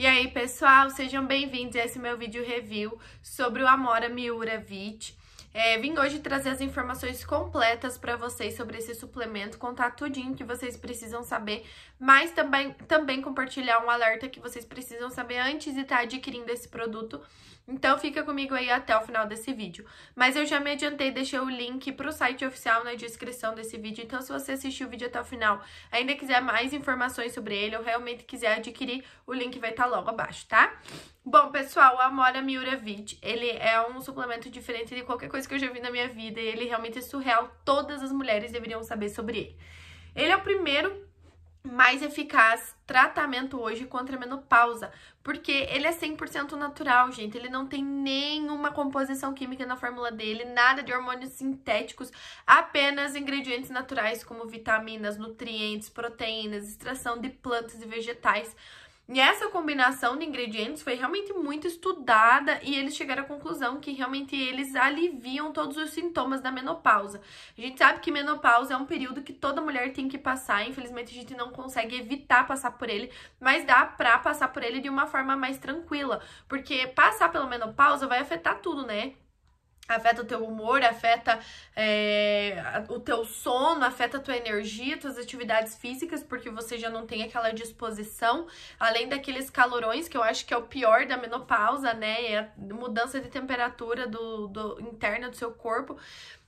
E aí, pessoal, sejam bem-vindos a esse é meu vídeo review sobre o Amora Miura Vit. É, vim hoje trazer as informações completas para vocês sobre esse suplemento, contar tudinho que vocês precisam saber, mas também, também compartilhar um alerta que vocês precisam saber antes de estar tá adquirindo esse produto. Então fica comigo aí até o final desse vídeo. Mas eu já me adiantei, deixei o link para o site oficial na descrição desse vídeo, então se você assistiu o vídeo até o final, ainda quiser mais informações sobre ele ou realmente quiser adquirir, o link vai estar tá logo abaixo, tá? Bom, pessoal, o Amora Miuravit, ele é um suplemento diferente de qualquer coisa que eu já vi na minha vida e ele realmente é surreal, todas as mulheres deveriam saber sobre ele. Ele é o primeiro mais eficaz tratamento hoje contra a menopausa, porque ele é 100% natural, gente, ele não tem nenhuma composição química na fórmula dele, nada de hormônios sintéticos, apenas ingredientes naturais como vitaminas, nutrientes, proteínas, extração de plantas e vegetais. E essa combinação de ingredientes foi realmente muito estudada e eles chegaram à conclusão que realmente eles aliviam todos os sintomas da menopausa. A gente sabe que menopausa é um período que toda mulher tem que passar, infelizmente a gente não consegue evitar passar por ele, mas dá pra passar por ele de uma forma mais tranquila, porque passar pela menopausa vai afetar tudo, né? afeta o teu humor, afeta é, o teu sono, afeta a tua energia, tuas atividades físicas, porque você já não tem aquela disposição, além daqueles calorões, que eu acho que é o pior da menopausa, né? É a mudança de temperatura do, do interna do seu corpo.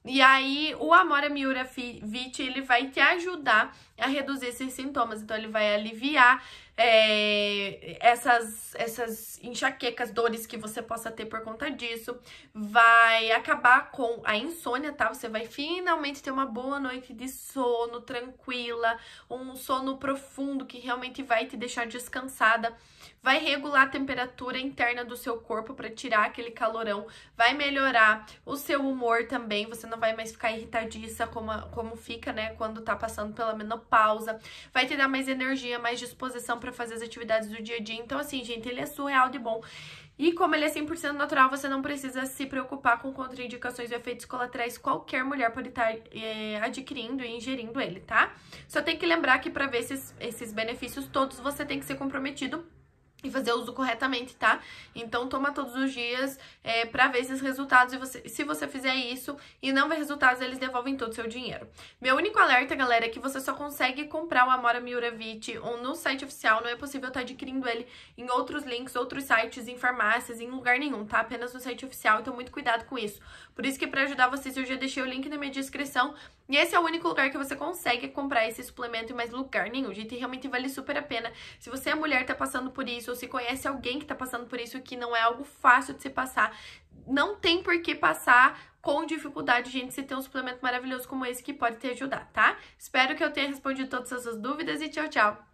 E aí, o Amora Miura Fit, ele vai te ajudar a reduzir esses sintomas. Então, ele vai aliviar é, essas, essas enxaquecas, dores que você possa ter por conta disso. Vai acabar com a insônia, tá? Você vai finalmente ter uma boa noite de sono, tranquila, um sono profundo que realmente vai te deixar descansada. Vai regular a temperatura interna do seu corpo para tirar aquele calorão. Vai melhorar o seu humor também. Você não vai mais ficar irritadiça como, como fica, né? Quando tá passando pela menopausa pausa, vai te dar mais energia, mais disposição para fazer as atividades do dia a dia. Então, assim, gente, ele é surreal de bom. E como ele é 100% natural, você não precisa se preocupar com contraindicações ou efeitos colaterais. Qualquer mulher pode estar tá, é, adquirindo e ingerindo ele, tá? Só tem que lembrar que para ver esses, esses benefícios todos, você tem que ser comprometido e fazer uso corretamente, tá? Então toma todos os dias é, para ver esses resultados e você, se você fizer isso e não ver resultados, eles devolvem todo o seu dinheiro. Meu único alerta, galera, é que você só consegue comprar o Amora Miuravit ou no site oficial, não é possível estar tá adquirindo ele em outros links, outros sites, em farmácias, em lugar nenhum, tá? Apenas no site oficial, então muito cuidado com isso. Por isso que para ajudar vocês eu já deixei o link na minha descrição e esse é o único lugar que você consegue comprar esse suplemento em mais lugar nenhum, gente, realmente vale super a pena. Se você é mulher, tá passando por isso, ou se conhece alguém que tá passando por isso, que não é algo fácil de se passar, não tem por que passar com dificuldade, gente, se tem um suplemento maravilhoso como esse que pode te ajudar, tá? Espero que eu tenha respondido todas essas dúvidas e tchau, tchau!